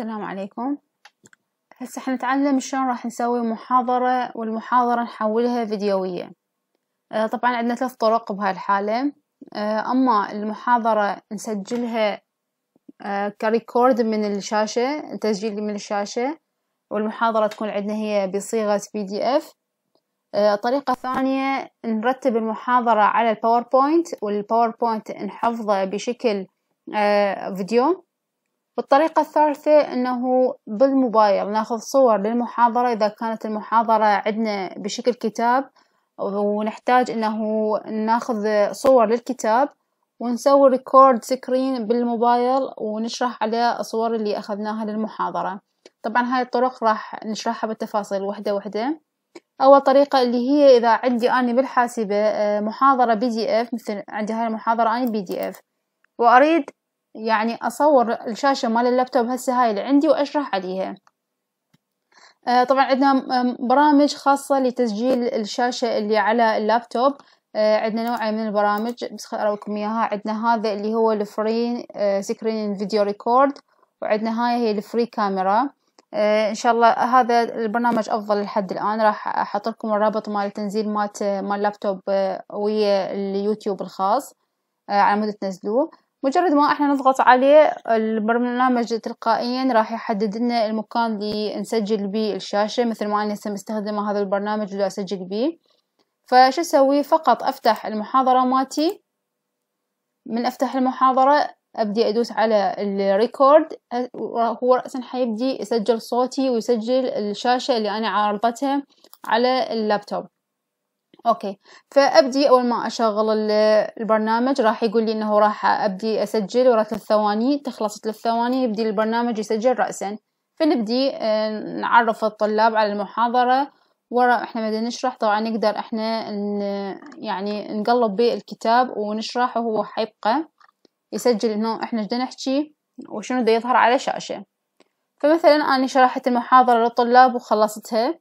السلام عليكم هسه حنتعلم شلون راح نسوي محاضرة والمحاضرة نحولها فيديوية أه طبعا عندنا ثلاث طرق بهالحالة أه أما المحاضرة نسجلها أه كريكورد من الشاشة تسجيل من الشاشة والمحاضرة تكون عندنا هي بصيغة بي دي اف طريقة ثانية نرتب المحاضرة على الباوربوينت والباوربوينت نحفظه بشكل آه، فيديو والطريقة الثالثة أنه بالموبايل ناخذ صور للمحاضرة إذا كانت المحاضرة عندنا بشكل كتاب ونحتاج أنه ناخذ صور للكتاب ونسوي ريكورد سكرين بالموبايل ونشرح على الصور اللي أخذناها للمحاضرة طبعا هاي الطرق راح نشرحها بالتفاصيل وحدة وحدة أول طريقة اللي هي إذا عندي أنا بالحاسبة آه، محاضرة بي دي إف مثل عندي هاي المحاضرة أنا بي دي إف وأريد يعني أصور الشاشة مال اللابتوب هسه هاي اللي عندي وأشرح عليها آه، طبعا عندنا برامج خاصة لتسجيل الشاشة اللي على اللابتوب آه، عندنا نوعين من البرامج بس خل أراويكم إياها عندنا هذا اللي هو الفري سكرين فيديو ريكورد وعندنا هاي هي الفري كاميرا آه، ان شاء الله هذا البرنامج افضل لحد الان راح احط لكم الرابط مال تنزيل مال مال اللابتوب ويا اليوتيوب الخاص على مدة تنزلوه مجرد ما احنا نضغط عليه البرنامج تلقائيا راح يحدد لنا المكان اللي نسجل به الشاشة مثل ما انا هسه مستخدمة هذا البرنامج اللي اسجل به فشو اسوي فقط افتح المحاضرة مالتي من افتح المحاضرة ابدي ادوس على الريكورد هو رأسا حيبدي يسجل صوتي ويسجل الشاشة اللي انا عارضتها على اللابتوب اوكي فابدي اول ما اشغل البرنامج راح يقول لي انه راح ابدي اسجل ورا ثلاث ثواني تخلص ثلاث ثواني يبدي البرنامج يسجل راسا فنبدي آه، نعرف الطلاب على المحاضرة ورا احنا بدنا نشرح طبعا نقدر احنا يعني نقلب بالكتاب ونشرح وهو حيبقى يسجل انه احنا بدنا نحكي وشنو بده يظهر على الشاشه فمثلا انا شرحت المحاضرة للطلاب وخلصتها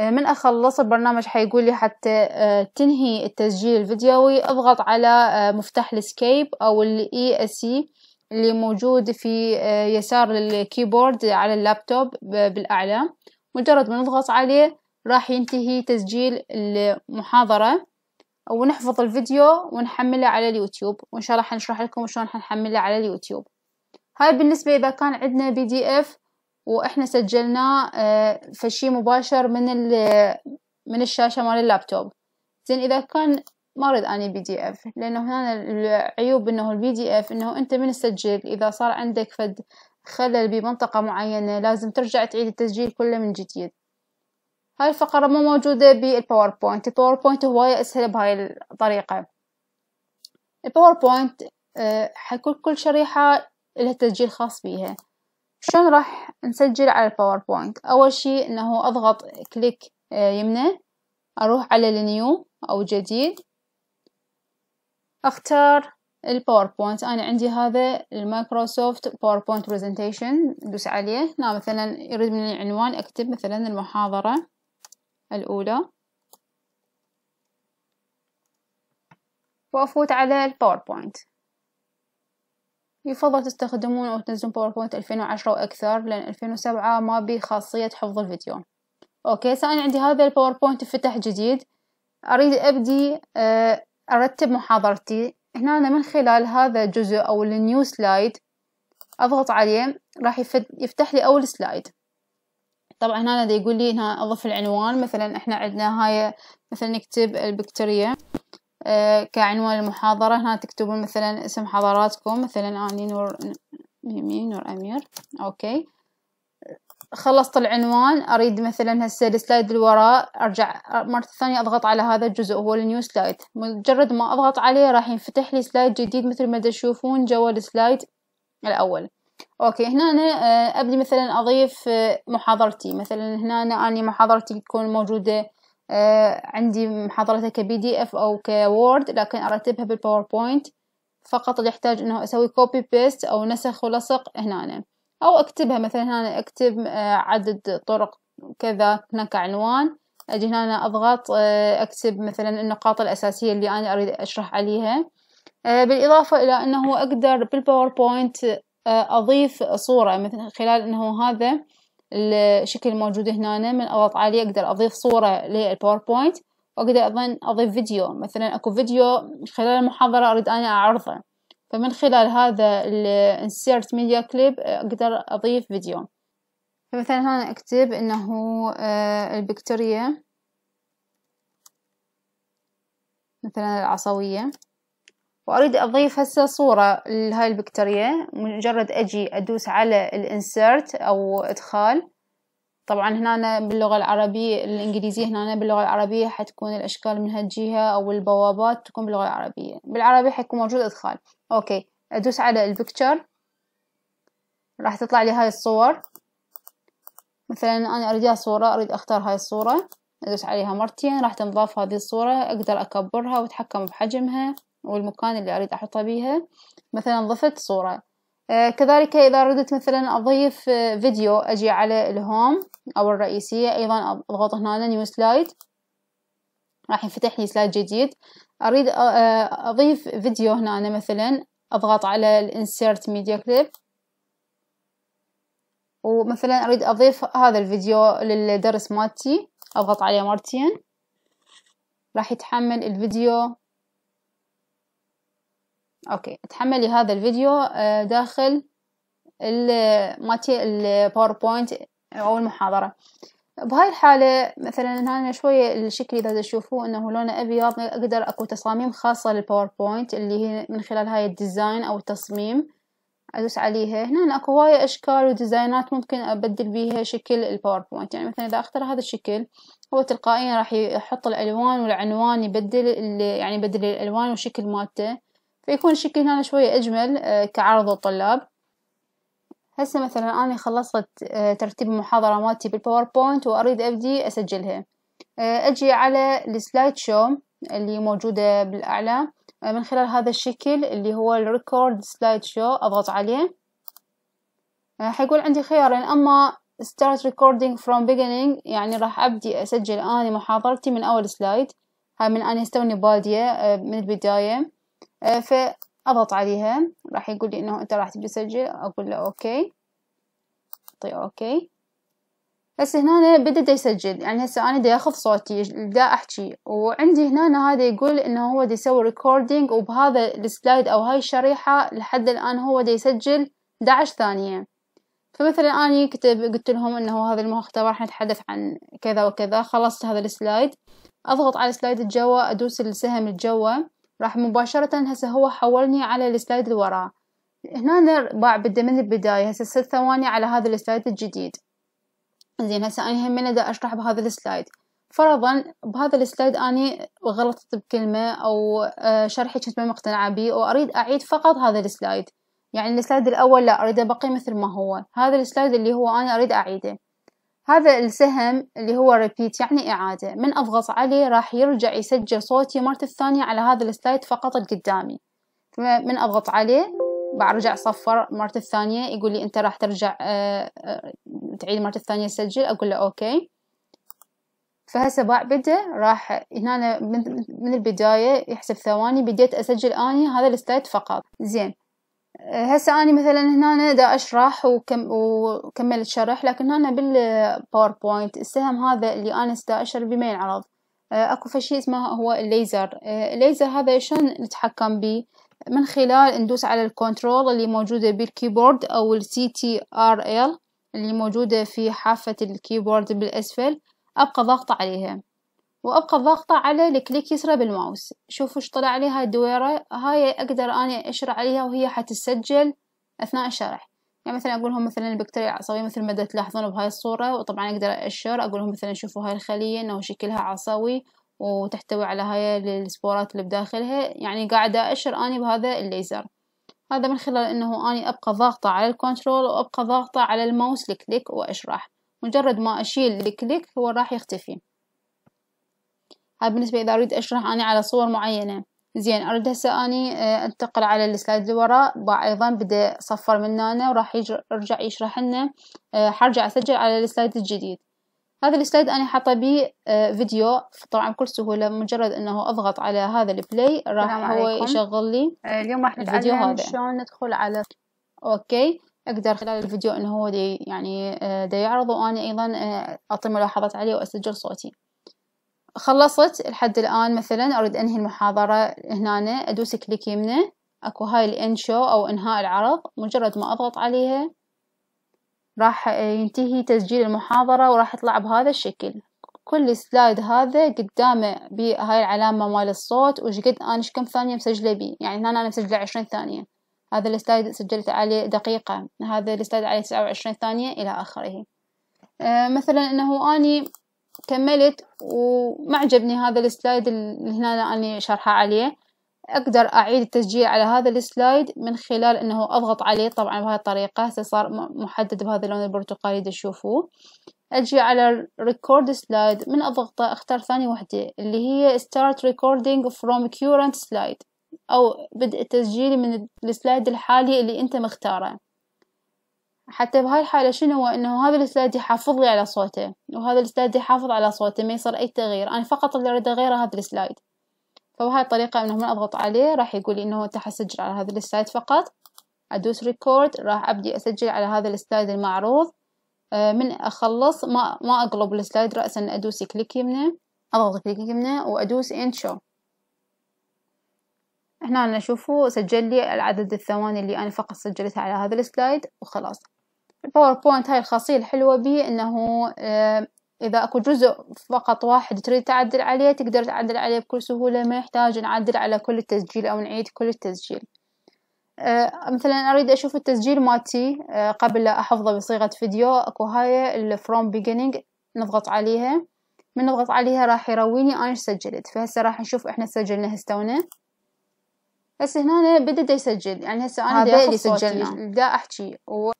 من أخلص البرنامج حيقول لي حتى آه، تنهي التسجيل الفيديوي أضغط على آه، مفتاح السكيب أو الإي اس e إي اللي موجود في آه، يسار الكيبورد على اللابتوب بالأعلى مجرد ما نضغط عليه راح ينتهي تسجيل المحاضرة ونحفظ الفيديو ونحمله على اليوتيوب وإن شاء الله حنشرح لكم شلون حنحمله على اليوتيوب هاي بالنسبة إذا كان عندنا بي دي إف واحنا سجلناه آه، فشي مباشر من من الشاشة مال اللابتوب زين اذا كان ما اريد اني بي دي اف لانه هنا العيوب انه البي دي اف انه انت من تسجل اذا صار عندك فد خلل بمنطقة معينة لازم ترجع تعيد التسجيل كله من جديد هاي الفقرة مو موجودة بالباوربوينت الباوربوينت هواية اسهل بهاي الطريقة الباوربوينت آه، حيكون كل شريحة لها تسجيل خاص بيها شلون راح نسجل على الباوربوينت اول شيء انه اضغط كليك آه، يمنى اروح على النيو او جديد اختار الباوربوينت انا عندي هذا المايكروسوفت باوربوينت برزنتيشن دوس عليه هنا مثلا يريد من العنوان اكتب مثلا المحاضرة الاولى وافوت على الباوربوينت يفضل تستخدمون أو تنزلون باوربوينت 2010 وأكثر لأن 2007 ما بي خاصية حفظ الفيديو أوكي سأنا عندي هذا الباوربوينت فتح جديد أريد أبدي آه، أرتب محاضرتي هنا أنا من خلال هذا الجزء أو النيو سلايد أضغط عليه راح يفتح لي أول سلايد طبعا هنا يقول لي هنا أضف العنوان مثلا إحنا عندنا هاي مثلا نكتب البكتيريا آه، كعنوان المحاضرة هنا تكتبون مثلا اسم حضراتكم مثلا أني نور يمين نور أمير أوكي خلصت العنوان أريد مثلا هسه السلايد اللي وراء أرجع مرة ثانية أضغط على هذا الجزء هو النيو سلايد مجرد ما أضغط عليه راح ينفتح لي سلايد جديد مثل ما تشوفون جوا السلايد الأول أوكي هنا أنا آه، أبدي مثلا أضيف آه، محاضرتي مثلا هنا أنا محاضرتي تكون موجودة آه، عندي محاضرتها كبي دي اف او كوورد لكن ارتبها بالباوربوينت فقط اللي يحتاج انه اسوي كوبي بيست او نسخ ولصق هنا أنا. او اكتبها مثلا هنا اكتب آه، عدد طرق كذا هناك عنوان اجي هنا اضغط آه، اكتب مثلا النقاط الاساسيه اللي انا اريد اشرح عليها بالاضافه الى انه اقدر بالباوربوينت اضيف صوره مثلا خلال انه هذا الشكل الموجود هنا من اضغط عليه اقدر اضيف صورة للباوربوينت واقدر ايضا اضيف فيديو مثلا اكو فيديو خلال المحاضرة اريد انا اعرضه فمن خلال هذا ال insert media clip اقدر اضيف فيديو فمثلا هنا اكتب انه آه، البكتيريا مثلا العصوية وأريد أضيف هسه صورة لهاي البكتيريا مجرد أجي أدوس على الانسرت أو إدخال طبعا هنا باللغة العربية الإنجليزية هنا باللغة العربية حتكون الأشكال من هالجهة أو البوابات تكون باللغة العربية بالعربي حيكون موجود إدخال أوكي أدوس على البكتشر راح تطلع لي هاي الصور مثلا أنا أريد صورة أريد أختار هاي الصورة أدوس عليها مرتين راح تنضاف هذه الصورة أقدر أكبرها وأتحكم بحجمها والمكان اللي أريد أحطها بيها مثلا ضفت صورة آه، كذلك إذا ردت مثلا أضيف آه، فيديو أجي على الهوم أو الرئيسية أيضا أضغط هنا نيو سلايد راح ينفتح لي سلايد جديد أريد آه، أضيف فيديو هنا أنا مثلا أضغط على الانسيرت ميديا كليب ومثلا أريد أضيف هذا الفيديو للدرس مالتي أضغط عليه مرتين راح يتحمل الفيديو اوكي تحملي هذا الفيديو آه، داخل مالتي الباوربوينت او المحاضره بهاي الحالة مثلا هنا شوية الشكل إذا تشوفوه أنه لونه أبيض أقدر أكو تصاميم خاصة للباوربوينت اللي هي من خلال هاي الديزاين أو التصميم أدوس عليها هنا أكو هواية أشكال وديزاينات ممكن أبدل بيها شكل الباوربوينت يعني مثلا إذا أختار هذا الشكل هو تلقائيا راح يحط الألوان والعنوان يبدل يعني يبدل الألوان والشكل مالته فيكون الشكل هنا شوية أجمل آه، كعرض للطلاب هسه مثلا أنا خلصت آه، ترتيب المحاضرة مالتي بالباوربوينت وأريد أبدي أسجلها آه، أجي على السلايد شو اللي موجودة بالأعلى من خلال هذا الشكل اللي هو الريكورد سلايد شو أضغط عليه حيقول عندي خيارين أما start recording from beginning يعني راح أبدي أسجل أنا محاضرتي من أول سلايد هاي من أنا استوني بادية من البداية آه، فأضغط عليها راح يقول لي إنه أنت راح تبي تسجل أقول له أوكي أعطي أوكي هسه هنا بدأ يسجل يعني هسه أنا دي أخذ صوتي دا أحكي وعندي هنا هذا يقول إنه هو دا يسوي ريكوردينج وبهذا السلايد أو هاي الشريحة لحد الآن هو دا يسجل 11 ثانية فمثلا أنا كتب قلت لهم إنه هذا المحتوى راح نتحدث عن كذا وكذا خلصت هذا السلايد أضغط على سلايد الجوا أدوس السهم الجوا راح مباشرة هسه هو حولني على السلايد اللي وراه هنا باع بده من البداية هسه ست ثواني على هذا السلايد الجديد زين هسه أنا همين دا أشرح بهذا السلايد فرضا بهذا السلايد أني غلطت بكلمة أو آه، شرحي كنت ما مقتنعة بيه وأريد أعيد فقط هذا السلايد يعني السلايد الأول لا أريد أبقي مثل ما هو هذا السلايد اللي هو أنا أريد أعيده هذا السهم اللي هو ريبيت يعني إعادة من أضغط عليه راح يرجع يسجل صوتي مرة الثانية على هذا السلايد فقط القدامي من أضغط عليه برجع صفر مرة الثانية يقول لي أنت راح ترجع آه، آه، تعيد مرة الثانية سجل أقول له أوكي فهسه بدأ راح هنا من البداية يحسب ثواني بديت أسجل أني هذا السلايد فقط زين هسه أني مثلا هنا دا أشرح وكم وكملت شرح لكن هنا بالباوربوينت السهم هذا اللي أنا دا أشر بيه ما ينعرض أكو فشي اسمه هو الليزر آه، الليزر هذا شلون نتحكم بيه من خلال ندوس على الكنترول اللي موجودة بالكيبورد أو السي تي ار ال اللي موجودة في حافة الكيبورد بالأسفل أبقى ضغط عليها وابقى ضاغطة على الكليك يسرى بالماوس شوفوا ايش طلع عليها هاي الدويرة هاي اقدر انا اشرع عليها وهي حتتسجل اثناء الشرح يعني مثلا اقول لهم مثلا البكتيريا العصبية مثل ما تلاحظون بهاي الصورة وطبعا اقدر ااشر اقول لهم مثلا شوفوا هاي الخلية انه شكلها عصبي وتحتوي على هاي السبورات اللي بداخلها يعني قاعدة أأشر أني بهذا الليزر هذا من خلال أنه أني أبقى ضاغطة على الكنترول وأبقى ضاغطة على الماوس الكليك وأشرح مجرد ما أشيل الكليك هو راح يختفي هاي بالنسبة إذا أريد أشرح أنا على صور معينة زين أريد هسه أني آه، أنتقل على السلايد اللي وراء أيضا بدي أصفر من هنا وراح يرجع يشرح لنا آه، حرجع أسجل على السلايد الجديد هذا السلايد أنا حاطة بيه آه، فيديو طبعا بكل سهولة مجرد أنه أضغط على هذا البلاي راح هو عليكم. يشغل لي اليوم راح نتعلم شلون ندخل على أوكي أقدر خلال الفيديو أنه هو دي يعني دي يعرض وأنا أيضا أعطي ملاحظات عليه وأسجل صوتي خلصت لحد الآن مثلا أريد أنهي المحاضرة هنا أدوس كليك يمنى أكو هاي الإن شو أو إنهاء العرض مجرد ما أضغط عليها راح ينتهي تسجيل المحاضرة وراح يطلع بهذا الشكل كل سلايد هذا قدامه بهاي العلامة مال الصوت وش قد أنا كم ثانية مسجلة بيه يعني هنا أنا مسجلة عشرين ثانية هذا السلايد سجلت عليه دقيقة هذا السلايد عليه تسعة وعشرين ثانية إلى آخره أه، مثلا أنه أني كملت وما عجبني هذا السلايد اللي هنا أنا شارحة عليه أقدر أعيد التسجيل على هذا السلايد من خلال أنه أضغط عليه طبعا بهذه الطريقة هسه صار محدد بهذا اللون البرتقالي تشوفوه أجي على record slide من أضغطه أختار ثاني وحدة اللي هي start recording from current slide أو بدء التسجيل من السلايد الحالي اللي أنت مختاره حتى بهاي الحالة شنو انه هذا الاستاذ يحافظ لي على صوته وهذا الاستاذ يحافظ على صوته ما يصير اي تغيير انا فقط اللي اريد اغيره هذا السلايد فبهاي الطريقة انه من اضغط عليه راح يقول لي انه انت حسجل على هذا السلايد فقط ادوس ريكورد راح ابدي اسجل على هذا السلايد المعروض آه، من اخلص ما ما اقلب السلايد راسا ادوس كليك يمنى اضغط كليك يمنى وادوس اند شو هنا نشوفه سجل لي العدد الثواني اللي انا فقط سجلتها على هذا السلايد وخلاص الباوربوينت هاي الخاصية الحلوة بيه انه آه، اذا اكو جزء فقط واحد تريد تعدل عليه تقدر تعدل عليه بكل سهولة ما يحتاج نعدل على كل التسجيل او نعيد كل التسجيل آه، مثلا اريد اشوف التسجيل مالتي آه، قبل لا احفظه بصيغة فيديو اكو هاي الفروم beginning نضغط عليها من نضغط عليها راح يرويني انا سجلت فهسه راح نشوف احنا سجلنا هستونا هسه هنا بدا يسجل يعني هسه انا دا اللي سجلنا دا احكي و...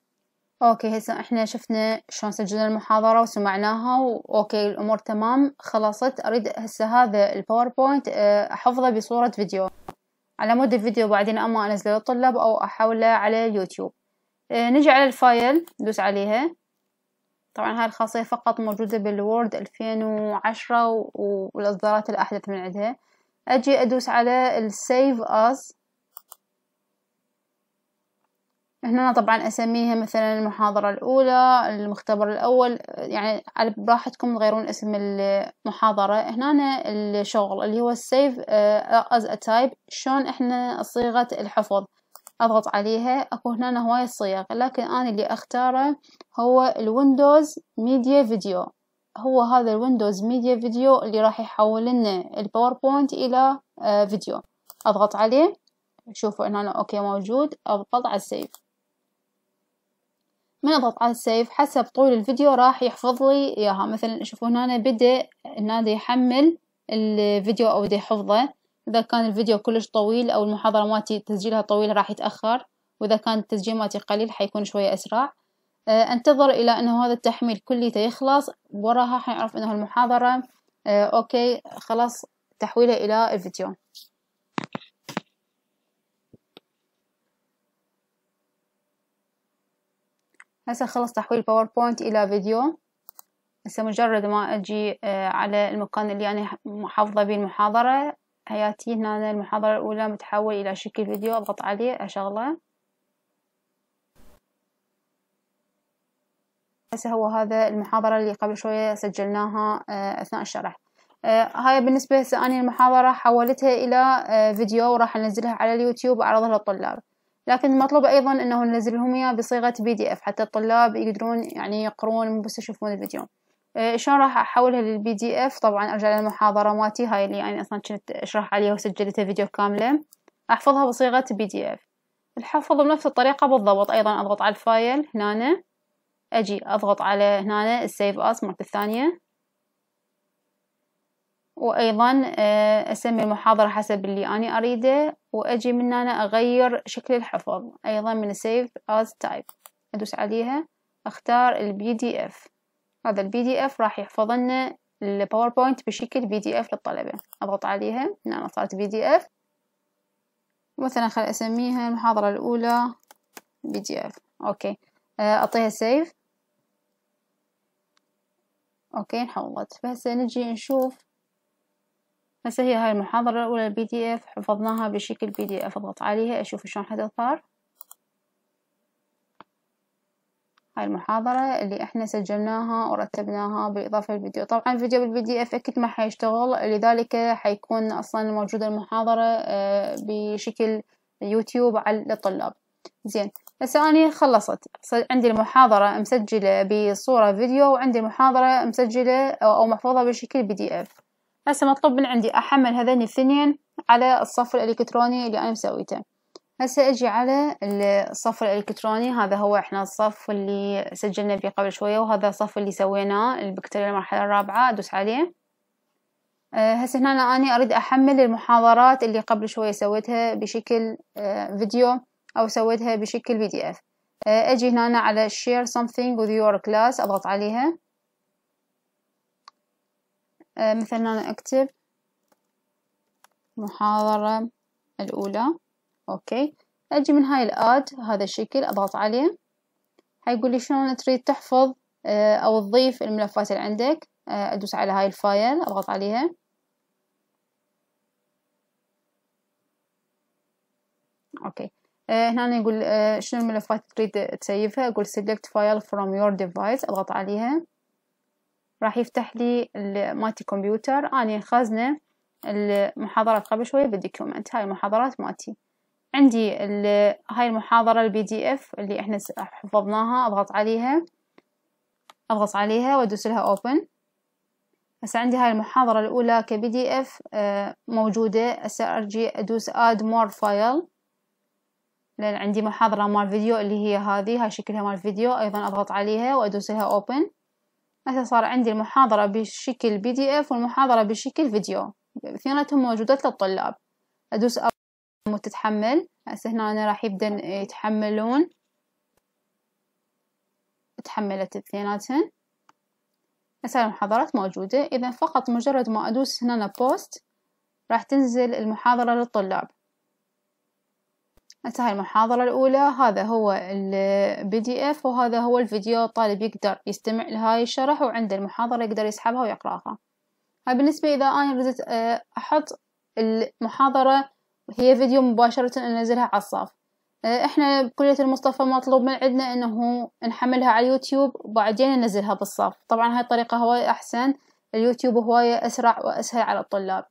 اوكي هسه احنا شفنا شلون سجلنا المحاضرة وسمعناها واوكي الامور تمام خلصت اريد هسه هذا الباوربوينت آه، احفظه بصورة فيديو على مود الفيديو بعدين اما انزله للطلاب او احوله على اليوتيوب آه، نجي على الفايل ندوس عليها طبعا هاي الخاصية فقط موجودة بالوورد 2010 والاصدارات الاحدث من عندها اجي ادوس على السيف از هنا طبعا اسميها مثلا المحاضرة الاولى المختبر الاول يعني على براحتكم تغيرون اسم المحاضرة هنا الشغل اللي هو السيف از ا تايب شلون احنا صيغة الحفظ اضغط عليها اكو هنا هواية صيغ لكن انا اللي اختاره هو الويندوز ميديا فيديو هو هذا الويندوز ميديا فيديو اللي راح يحول لنا الباوربوينت الى فيديو آه، اضغط عليه شوفوا هنا اوكي موجود اضغط على السيف من اضغط على السيف حسب طول الفيديو راح يحفظ لي اياها مثلا شوفوا هنا بدا هنا يحمل الفيديو او دا يحفظه اذا كان الفيديو كلش طويل او المحاضره مالتي تسجيلها طويل راح يتاخر واذا كان التسجيل مالتي قليل حيكون شويه اسرع آه، انتظر الى انه هذا التحميل كليته يخلص وراها حيعرف انه المحاضره آه، اوكي خلاص تحويلها الى الفيديو هسه خلص تحويل باوربوينت إلى فيديو هسه مجرد ما أجي آه، على المكان اللي أنا محافظة بيه المحاضرة هياتي هنا المحاضرة الأولى متحول إلى شكل فيديو أضغط عليه أشغله هسه هو هذا المحاضرة اللي قبل شوية سجلناها آه، أثناء الشرح آه، هاي بالنسبة هسه اني المحاضرة حولتها إلى فيديو وراح أنزلها على اليوتيوب وأعرضها للطلاب لكن مطلوب أيضا أنه ننزل لهم إياه بصيغة بي دي إف حتى الطلاب يقدرون يعني يقرون مو بس يشوفون الفيديو إيه، شلون راح أحولها للبي دي إف طبعا أرجع للمحاضرة مالتي هاي اللي يعني أصلا كنت أشرح عليها وسجلتها فيديو كاملة أحفظها بصيغة بي دي إف الحفظ بنفس الطريقة بالضبط أيضا أضغط على الفايل هنا أجي أضغط على هنا السيف أس مرة الثانية وايضا آه، اسمي المحاضرة حسب اللي انا اريده واجي من هنا اغير شكل الحفظ ايضا من save as type ادوس عليها اختار البي دي اف هذا البي دي اف راح يحفظ لنا الباوربوينت بشكل بي دي اف للطلبة اضغط عليها هنا نعم، صارت بي دي اف مثلا خل اسميها المحاضرة الاولى بي دي اف اوكي آه، اعطيها سيف اوكي انحفظت فهسه نجي نشوف هسه هي هاي المحاضرة الأولى البي دي اف حفظناها بشكل بي دي اف اضغط عليها اشوف شلون حتظهر هاي المحاضرة اللي احنا سجلناها ورتبناها بالإضافة للفيديو طبعا الفيديو بالبي دي اف أكيد ما حيشتغل لذلك حيكون أصلا موجودة المحاضرة آه، بشكل يوتيوب على الطلاب زين هسه أنا خلصت عندي المحاضرة مسجلة بصورة فيديو وعندي المحاضرة مسجلة أو محفوظة بشكل بي دي اف هسه مطلوب من عندي أحمل هذين الاثنين على الصف الإلكتروني اللي أنا مسويته هسه أجي على الصف الإلكتروني هذا هو إحنا الصف اللي سجلنا به قبل شوية وهذا الصف اللي سويناه البكتيريا المرحلة الرابعة أدوس عليه آه، هسه هنا أنا أريد أحمل المحاضرات اللي قبل شوية سويتها بشكل آه، فيديو أو سويتها بشكل بي دي إف أجي هنا على share something with your class أضغط عليها آه، مثلا أنا أكتب محاضرة الأولى أوكي أجي من هاي الآد هذا الشكل أضغط عليه حيقول لي شلون تريد تحفظ آه، أو تضيف الملفات اللي عندك آه، أدوس على هاي الفايل أضغط عليها أوكي هنا يقول شنو الملفات تريد تسيفها أقول select file from your device أضغط عليها راح يفتح لي مالتي كمبيوتر أنا خازنة المحاضرات قبل شوية بالدوكيومنت هاي المحاضرات مالتي عندي هاي المحاضرة البي دي اف اللي احنا حفظناها اضغط عليها اضغط عليها وادوس لها اوبن هسه عندي هاي المحاضرة الأولى كبي دي اف موجودة هسه ارجي ادوس اد مور فايل لأن عندي محاضرة مال فيديو اللي هي هذه هاي شكلها مال فيديو أيضا أضغط عليها وأدوس لها أوبن هسه صار عندي المحاضرة بشكل بي دي اف والمحاضرة بشكل فيديو اثنيناتهم موجودات للطلاب ادوس اب وتتحمل هسه هنا راح يبدأ يتحملون تحملت اثنيناتهم هسه المحاضرات موجودة اذا فقط مجرد ما ادوس هنا بوست راح تنزل المحاضرة للطلاب هاي المحاضرة الأولى هذا هو البي دي اف وهذا هو الفيديو الطالب يقدر يستمع لهاي الشرح وعند المحاضرة يقدر يسحبها ويقرأها هاي أه، بالنسبة إذا أنا ردت أه، أحط المحاضرة هي فيديو مباشرة أنزلها على الصف أه، إحنا بكلية المصطفى مطلوب من عندنا إنه نحملها على اليوتيوب وبعدين ننزلها بالصف طبعا هاي الطريقة هواية أحسن اليوتيوب هواية أسرع وأسهل على الطلاب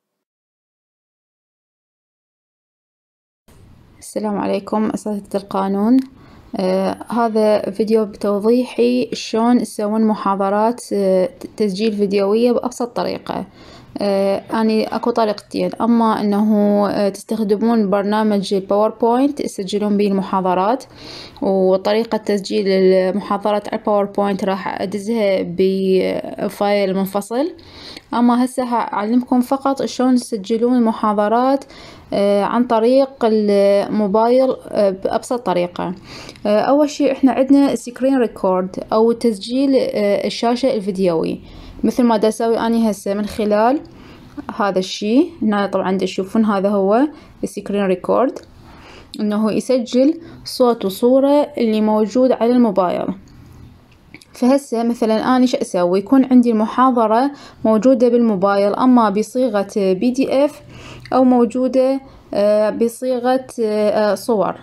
السلام عليكم أساتذة القانون آه هذا فيديو بتوضيحي شلون تسوون محاضرات آه تسجيل فيديوية بأبسط طريقة آه، أني أكو طريقتين أما أنه آه، تستخدمون برنامج الباوربوينت تسجلون به المحاضرات وطريقة تسجيل المحاضرات على الباوربوينت راح أدزها بفايل منفصل أما هسه أعلمكم فقط شلون تسجلون المحاضرات آه، عن طريق الموبايل بأبسط طريقة أول شيء إحنا عندنا سكرين ريكورد أو تسجيل الشاشة الفيديوي مثل ما دا اسوي اني هسه من خلال هذا الشي هنا طبعا تشوفون هذا هو السكرين ريكورد انه يسجل صوت وصورة اللي موجود على الموبايل فهسه مثلا اني شو أسوي يكون عندي المحاضرة موجودة بالموبايل أما بصيغة بي دي اف أو موجودة آه، بصيغة آه، صور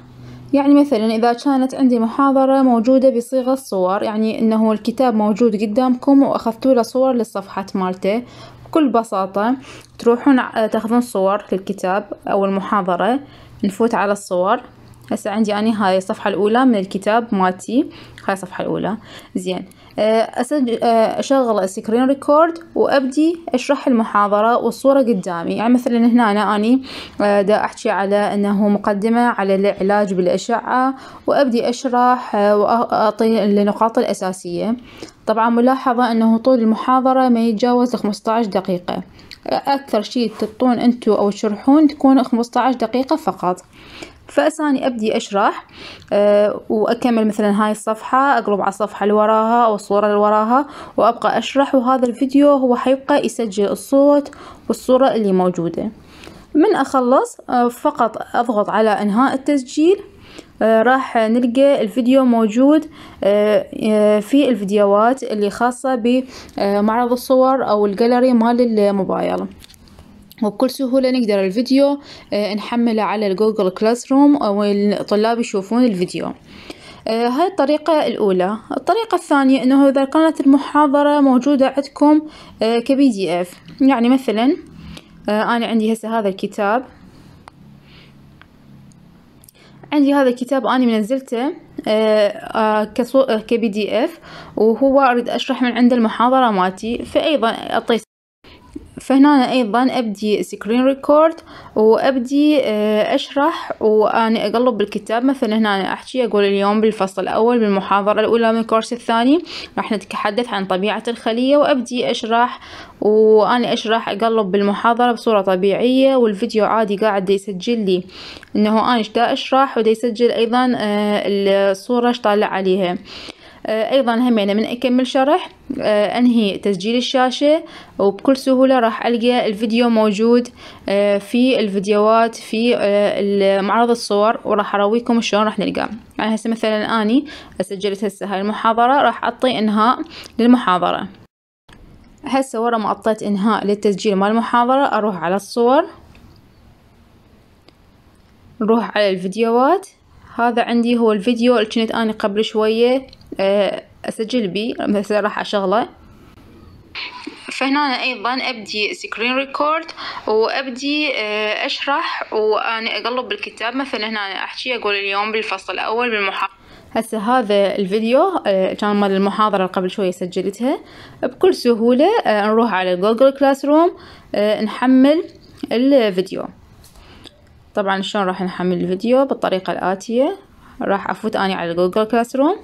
يعني مثلا إذا كانت عندي محاضرة موجودة بصيغة صور يعني أنه الكتاب موجود قدامكم وأخذتوا له صور للصفحة مالته بكل بساطة تروحون تاخذون صور للكتاب أو المحاضرة نفوت على الصور هسه عندي اني هاي الصفحه الاولى من الكتاب مالتي هاي الصفحه الاولى زين آه، أسج آه، اشغل سكرين ريكورد وابدي اشرح المحاضره والصوره قدامي يعني مثلا هنا أنا اني آه، دا احكي على انه مقدمه على العلاج بالاشعه وابدي اشرح واعطي النقاط الاساسيه طبعا ملاحظه انه طول المحاضره ما يتجاوز 15 دقيقه اكثر شيء تطون انتو او تشرحون تكون 15 دقيقه فقط فأساني أبدي أشرح أه وأكمل مثلا هاي الصفحة أقلب على الصفحة اللي وراها أو الصورة اللي وراها وأبقى أشرح وهذا الفيديو هو حيبقى يسجل الصوت والصورة اللي موجودة من أخلص آه، فقط أضغط على إنهاء التسجيل آه، راح نلقى الفيديو موجود آه، في الفيديوهات اللي خاصة بمعرض الصور أو الجاليري مال الموبايل وبكل سهولة نقدر الفيديو آه، نحمله على الجوجل كلاس آه، روم والطلاب يشوفون الفيديو آه، هاي الطريقة الأولى الطريقة الثانية أنه إذا كانت المحاضرة موجودة عندكم كبي دي اف يعني مثلا أنا عندي هسه هذا الكتاب عندي هذا الكتاب أنا منزلته كبي دي اف وهو أريد أشرح من عند المحاضرة مالتي فأيضا أعطيته فهنا ايضا ابدي سكرين ريكورد وابدي آه، اشرح واني اقلب بالكتاب مثلا هنا احكي اقول اليوم بالفصل الاول بالمحاضرة الاولى من الكورس الثاني راح نتحدث عن طبيعة الخلية وابدي اشرح واني اشرح اقلب بالمحاضرة بصورة طبيعية والفيديو عادي قاعد يسجل لي انه انا دا اشرح ودا يسجل ايضا آه، الصورة ايش طالع عليها آه، ايضا همينه يعني من اكمل شرح آه، انهي تسجيل الشاشة وبكل سهولة راح القى الفيديو موجود آه، في الفيديوهات في معرض الصور وراح اراويكم شلون راح نلقاه يعني هسه مثلا اني سجلت هسه هاي المحاضرة راح اعطي انهاء للمحاضرة هسه ورا ما اعطيت انهاء للتسجيل مال المحاضرة اروح على الصور نروح على الفيديوهات هذا عندي هو الفيديو اللي كنت اني قبل شوية آه، أسجل بي مثلا راح أشغله فهنا أيضا أبدي سكرين ريكورد وأبدي آه، أشرح وأنا أقلب بالكتاب مثلا هنا أحكي أقول اليوم بالفصل الأول بالمحاضرة هسه هذا الفيديو آه، كان مال المحاضرة اللي قبل شوية سجلتها بكل سهولة نروح على جوجل كلاس روم نحمل الفيديو طبعا شلون راح نحمل الفيديو بالطريقة الآتية راح أفوت أني على جوجل كلاس روم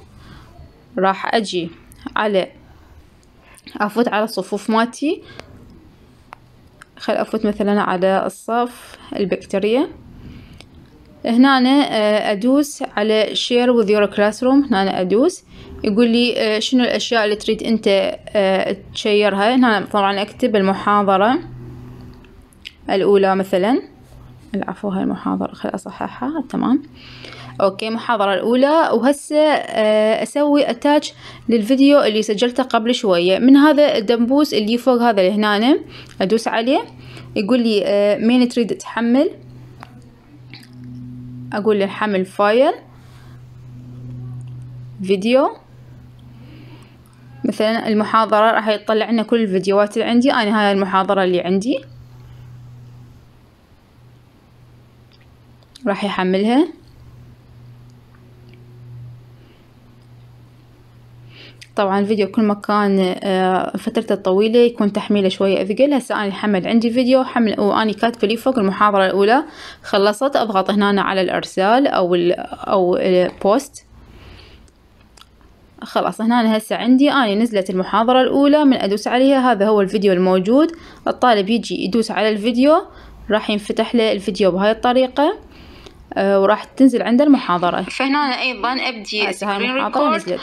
راح اجي على افوت على الصفوف مالتي خل افوت مثلا على الصف البكتيريا هنا أنا آه، ادوس على شير وذ يور كلاس روم هنا أنا ادوس يقول لي آه، شنو الاشياء اللي تريد انت آه، تشيرها هنا طبعا اكتب المحاضره الاولى مثلا العفو هاي المحاضره خل اصححها تمام اوكي محاضرة الاولى وهسه آه، اسوي اتاتش للفيديو اللي سجلته قبل شوية من هذا الدنبوس اللي فوق هذا اللي هنا ادوس عليه يقول لي آه، مين تريد تحمل اقول له حمل فايل فيديو مثلا المحاضرة راح يطلع لنا كل الفيديوهات اللي عندي انا هاي المحاضرة اللي عندي راح يحملها طبعا الفيديو كل ما كان آه، فترته طويلة يكون تحميله شوية أثقل هسه أنا حمل عندي فيديو حمل وأني كاتبة لي فوق المحاضرة الأولى خلصت أضغط هنا على الإرسال أو ال أو البوست خلاص هنا هسه عندي أنا نزلت المحاضرة الأولى من أدوس عليها هذا هو الفيديو الموجود الطالب يجي يدوس على الفيديو راح ينفتح له الفيديو بهاي الطريقة آه، وراح تنزل عنده المحاضرة فهنا أيضا أبدي سكرين ريكورد